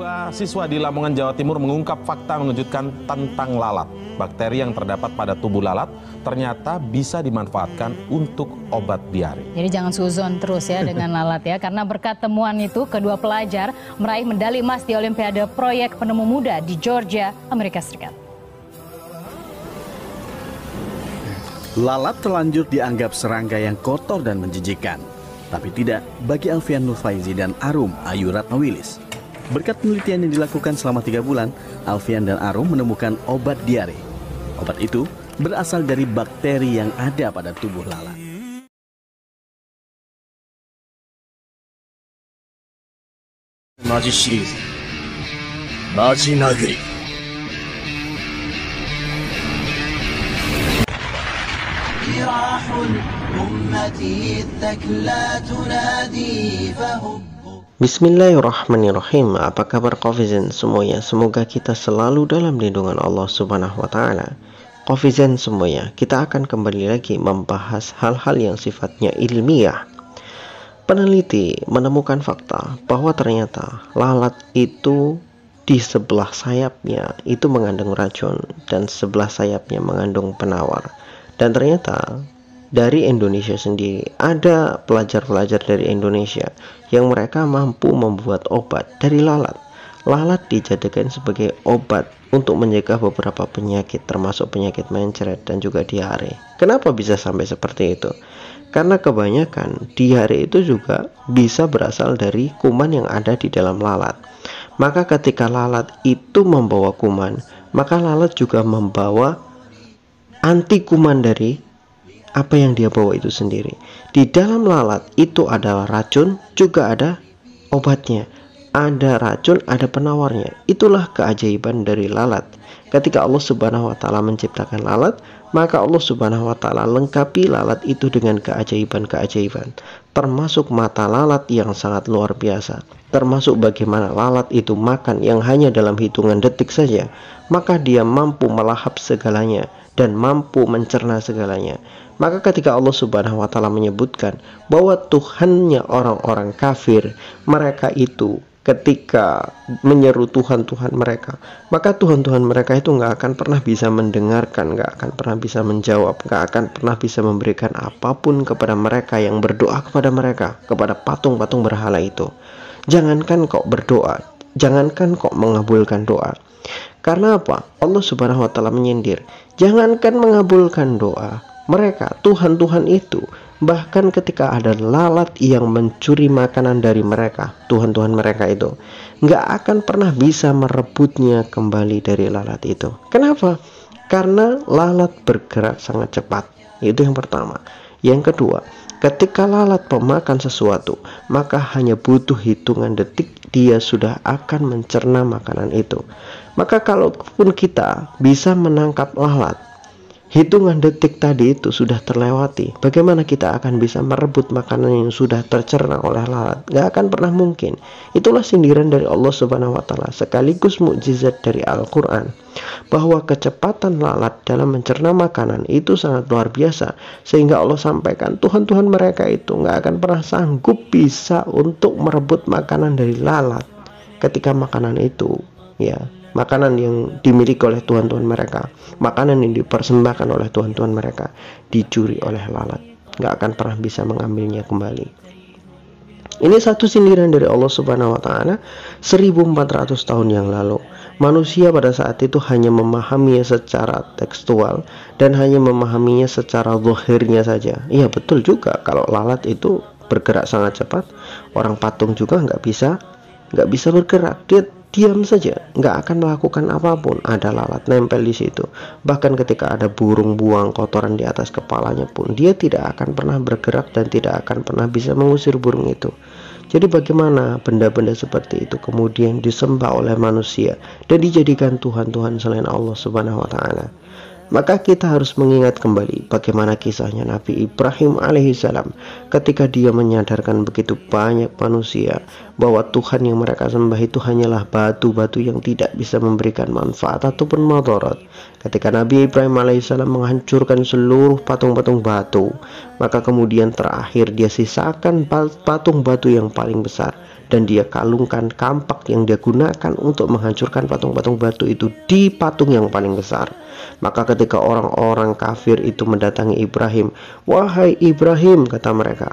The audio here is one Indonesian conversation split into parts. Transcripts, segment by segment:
Dua siswa di Lamongan, Jawa Timur mengungkap fakta mengejutkan tentang lalat. Bakteri yang terdapat pada tubuh lalat ternyata bisa dimanfaatkan untuk obat diare. Jadi jangan suzon terus ya dengan lalat ya, karena berkat temuan itu kedua pelajar meraih medali emas di Olimpiade Proyek Penemu Muda di Georgia, Amerika Serikat. Lalat terlanjur dianggap serangga yang kotor dan menjijikan. Tapi tidak bagi Alfian Nurfaizi dan Arum Ayu Ratnawilis. Berkat penelitian yang dilakukan selama tiga bulan, Alfian dan Arum menemukan obat diare. Obat itu berasal dari bakteri yang ada pada tubuh lalat. Bismillahirrahmanirrahim. Apa kabar Kofizen semuanya? Semoga kita selalu dalam lindungan Allah Subhanahu wa taala. Kofizen semuanya, kita akan kembali lagi membahas hal-hal yang sifatnya ilmiah. Peneliti menemukan fakta bahwa ternyata lalat itu di sebelah sayapnya itu mengandung racun dan sebelah sayapnya mengandung penawar. Dan ternyata dari Indonesia sendiri. Ada pelajar-pelajar dari Indonesia yang mereka mampu membuat obat dari lalat. Lalat dijadikan sebagai obat untuk menjaga beberapa penyakit termasuk penyakit mencret dan juga diare. Kenapa bisa sampai seperti itu? Karena kebanyakan diare itu juga bisa berasal dari kuman yang ada di dalam lalat. Maka ketika lalat itu membawa kuman, maka lalat juga membawa anti kuman dari apa yang dia bawa itu sendiri. Di dalam lalat itu adalah racun, juga ada obatnya. Ada racun, ada penawarnya. Itulah keajaiban dari lalat. Ketika Allah Subhanahu wa taala menciptakan lalat, maka Allah Subhanahu wa taala lengkapi lalat itu dengan keajaiban-keajaiban, termasuk mata lalat yang sangat luar biasa, termasuk bagaimana lalat itu makan yang hanya dalam hitungan detik saja, maka dia mampu melahap segalanya dan mampu mencerna segalanya. Maka ketika Allah Subhanahu wa taala menyebutkan bahwa Tuhannya orang-orang kafir, mereka itu ketika menyeru Tuhan-Tuhan mereka, maka Tuhan-Tuhan mereka itu nggak akan pernah bisa mendengarkan, nggak akan pernah bisa menjawab, nggak akan pernah bisa memberikan apapun kepada mereka yang berdoa kepada mereka, kepada patung-patung berhala itu. Jangankan kok berdoa, jangankan kok mengabulkan doa. Karena apa? Allah Subhanahu wa taala menyindir, jangankan mengabulkan doa, mereka Tuhan-Tuhan itu bahkan ketika ada lalat yang mencuri makanan dari mereka Tuhan-Tuhan mereka itu nggak akan pernah bisa merebutnya kembali dari lalat itu kenapa? karena lalat bergerak sangat cepat itu yang pertama yang kedua Ketika lalat pemakan sesuatu, maka hanya butuh hitungan detik dia sudah akan mencerna makanan itu. Maka kalaupun kita bisa menangkap lalat, Hitungan detik tadi itu sudah terlewati. Bagaimana kita akan bisa merebut makanan yang sudah tercerna oleh lalat? Gak akan pernah mungkin. Itulah sindiran dari Allah Subhanahu wa taala sekaligus mukjizat dari Al-Qur'an bahwa kecepatan lalat dalam mencerna makanan itu sangat luar biasa sehingga Allah sampaikan Tuhan-Tuhan mereka itu gak akan pernah sanggup bisa untuk merebut makanan dari lalat ketika makanan itu ya makanan yang dimiliki oleh tuan-tuan mereka, makanan yang dipersembahkan oleh tuan-tuan mereka, dicuri oleh lalat, nggak akan pernah bisa mengambilnya kembali. Ini satu sindiran dari Allah Subhanahu wa taala 1400 tahun yang lalu. Manusia pada saat itu hanya memahaminya secara tekstual dan hanya memahaminya secara zahirnya saja. Iya betul juga kalau lalat itu bergerak sangat cepat, orang patung juga nggak bisa nggak bisa bergerak. Dia diam saja, nggak akan melakukan apapun. Ada lalat nempel di situ. Bahkan ketika ada burung buang kotoran di atas kepalanya pun, dia tidak akan pernah bergerak dan tidak akan pernah bisa mengusir burung itu. Jadi bagaimana benda-benda seperti itu kemudian disembah oleh manusia dan dijadikan Tuhan-Tuhan selain Allah Subhanahu wa taala? Maka kita harus mengingat kembali bagaimana kisahnya Nabi Ibrahim alaihissalam ketika dia menyadarkan begitu banyak manusia bahwa Tuhan yang mereka sembah itu hanyalah batu-batu yang tidak bisa memberikan manfaat ataupun motorot Ketika Nabi Ibrahim alaihissalam menghancurkan seluruh patung-patung batu, maka kemudian terakhir dia sisakan patung batu yang paling besar dan dia kalungkan kampak yang dia gunakan untuk menghancurkan patung-patung batu itu di patung yang paling besar. Maka ketika orang-orang kafir itu mendatangi Ibrahim, "Wahai Ibrahim," kata mereka,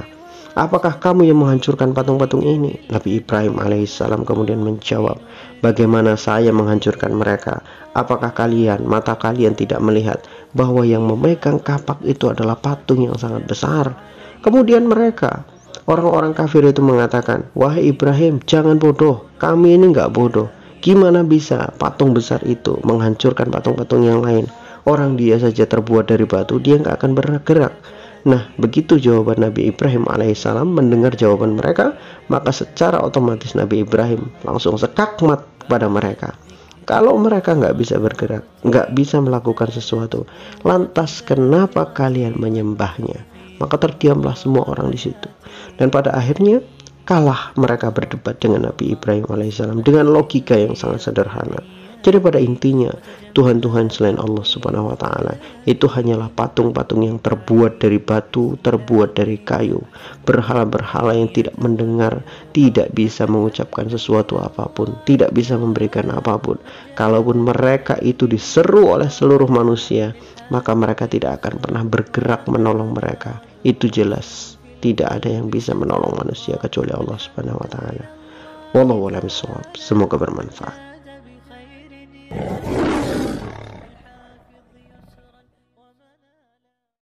Apakah kamu yang menghancurkan patung-patung ini? Nabi Ibrahim alaihissalam kemudian menjawab, Bagaimana saya menghancurkan mereka? Apakah kalian, mata kalian tidak melihat bahwa yang memegang kapak itu adalah patung yang sangat besar? Kemudian mereka, Orang-orang kafir itu mengatakan, "Wahai Ibrahim, jangan bodoh. Kami ini nggak bodoh. Gimana bisa patung besar itu menghancurkan patung-patung yang lain? Orang dia saja terbuat dari batu, dia nggak akan bergerak." Nah, begitu jawaban Nabi Ibrahim alaihissalam mendengar jawaban mereka, maka secara otomatis Nabi Ibrahim langsung sekakmat pada mereka. Kalau mereka nggak bisa bergerak, nggak bisa melakukan sesuatu, lantas kenapa kalian menyembahnya? Maka terdiamlah semua orang di situ. Dan pada akhirnya kalah mereka berdebat dengan Nabi Ibrahim alaihissalam dengan logika yang sangat sederhana. Jadi pada intinya Tuhan-Tuhan selain Allah subhanahu wa ta'ala Itu hanyalah patung-patung yang terbuat dari batu Terbuat dari kayu Berhala-berhala yang tidak mendengar Tidak bisa mengucapkan sesuatu apapun Tidak bisa memberikan apapun Kalaupun mereka itu diseru oleh seluruh manusia Maka mereka tidak akan pernah bergerak menolong mereka Itu jelas tidak ada yang bisa menolong manusia kecuali Allah Subhanahu wa taala. Wallahualamissalam Semoga bermanfaat.